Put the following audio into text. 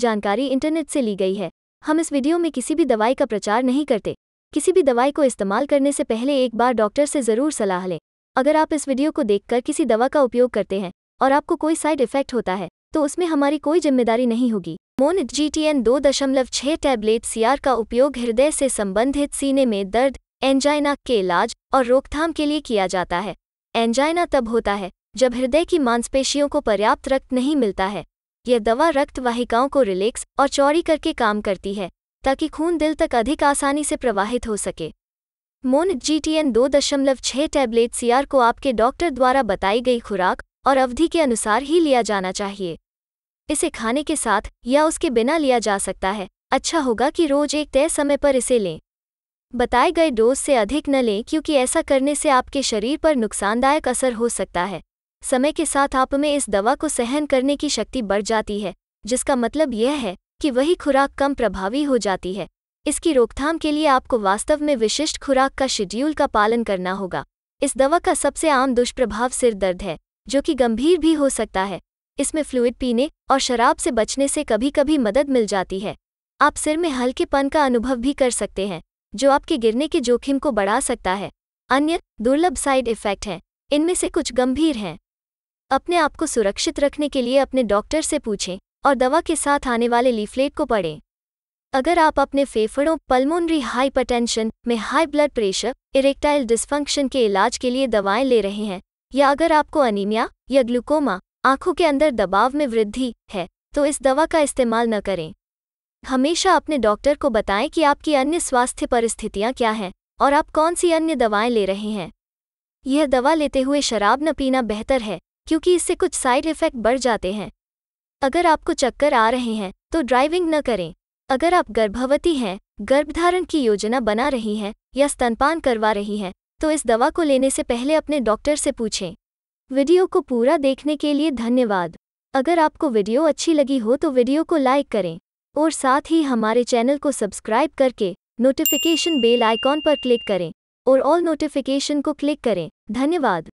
जानकारी इंटरनेट से ली गई है हम इस वीडियो में किसी भी दवाई का प्रचार नहीं करते किसी भी दवाई को इस्तेमाल करने से पहले एक बार डॉक्टर से ज़रूर सलाह लें अगर आप इस वीडियो को देखकर किसी दवा का उपयोग करते हैं और आपको कोई साइड इफेक्ट होता है तो उसमें हमारी कोई जिम्मेदारी नहीं होगी मोन जी टी एन दो दशमलव छह टैबलेट सीआर का उपयोग हृदय से संबंधित सीने में दर्द एंजाइना के इलाज और रोकथाम के लिए किया जाता है एंजाइना तब होता है जब हृदय की मांसपेशियों को पर्याप्त रक्त नहीं मिलता है यह दवा रक्त वाहिकाओं को रिलैक्स और चौड़ी करके काम करती है ताकि खून दिल तक अधिक आसानी से प्रवाहित हो सके मोन जीटीएन 2.6 दो दशमलव टैबलेट सीआर को आपके डॉक्टर द्वारा बताई गई खुराक और अवधि के अनुसार ही लिया जाना चाहिए इसे खाने के साथ या उसके बिना लिया जा सकता है अच्छा होगा कि रोज एक तय समय पर इसे लें बताए गए डोज से अधिक न लें क्योंकि ऐसा करने से आपके शरीर पर नुकसानदायक असर हो सकता है समय के साथ आप में इस दवा को सहन करने की शक्ति बढ़ जाती है जिसका मतलब यह है कि वही खुराक कम प्रभावी हो जाती है इसकी रोकथाम के लिए आपको वास्तव में विशिष्ट खुराक का शेड्यूल का पालन करना होगा इस दवा का सबसे आम दुष्प्रभाव सिर दर्द है जो कि गंभीर भी हो सकता है इसमें फ्लूइड पीने और शराब से बचने से कभी कभी मदद मिल जाती है आप सिर में हल्केपन का अनुभव भी कर सकते हैं जो आपके गिरने के जोखिम को बढ़ा सकता है अन्य दुर्लभ साइड इफेक्ट हैं इनमें से कुछ गंभीर हैं अपने आप को सुरक्षित रखने के लिए अपने डॉक्टर से पूछें और दवा के साथ आने वाले लीफलेट को पढ़ें अगर आप अपने फेफड़ों पल्मोनरी हाइपरटेंशन में high blood pressure erectile dysfunction के इलाज के लिए दवाएं ले रहे हैं या अगर आपको अनीमिया या ग्लूकोमा आंखों के अंदर दबाव में वृद्धि है तो इस दवा का इस्तेमाल न करें हमेशा अपने डॉक्टर को बताएं कि आपकी अन्य स्वास्थ्य परिस्थितियां क्या हैं और आप कौन सी अन्य दवाएं ले रहे हैं यह दवा लेते हुए शराब न पीना बेहतर है क्योंकि इससे कुछ साइड इफ़ेक्ट बढ़ जाते हैं अगर आपको चक्कर आ रहे हैं तो ड्राइविंग न करें अगर आप गर्भवती हैं गर्भधारण की योजना बना रही हैं या स्तनपान करवा रही हैं तो इस दवा को लेने से पहले अपने डॉक्टर से पूछें वीडियो को पूरा देखने के लिए धन्यवाद अगर आपको वीडियो अच्छी लगी हो तो वीडियो को लाइक करें और साथ ही हमारे चैनल को सब्सक्राइब करके नोटिफिकेशन बेल आइकॉन पर क्लिक करें और ऑल नोटिफिकेशन को क्लिक करें धन्यवाद